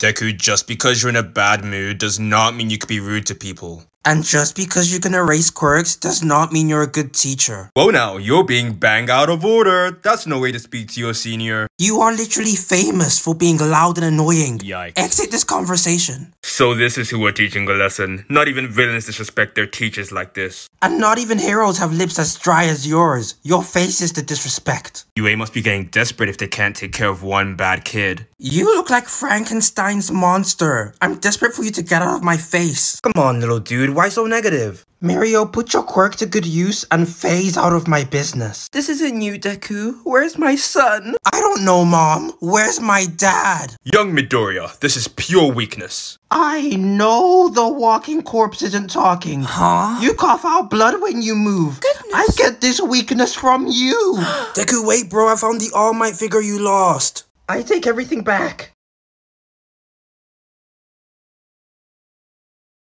Deku, just because you're in a bad mood does not mean you could be rude to people. And just because you can erase quirks does not mean you're a good teacher. Whoa now, you're being bang out of order. That's no way to speak to your senior. You are literally famous for being loud and annoying. Yikes. Exit this conversation. So this is who we're teaching a lesson. Not even villains disrespect their teachers like this. And not even heroes have lips as dry as yours. Your face is the disrespect. UA must be getting desperate if they can't take care of one bad kid. You look like Frankenstein's monster. I'm desperate for you to get out of my face. Come on, little dude. Dude, why so negative? Mario, put your quirk to good use and phase out of my business. This isn't you, Deku. Where's my son? I don't know, Mom. Where's my dad? Young Midoriya, this is pure weakness. I know the walking corpse isn't talking. Huh? You cough out blood when you move. Goodness. I get this weakness from you. Deku, wait, bro. I found the All Might figure you lost. I take everything back.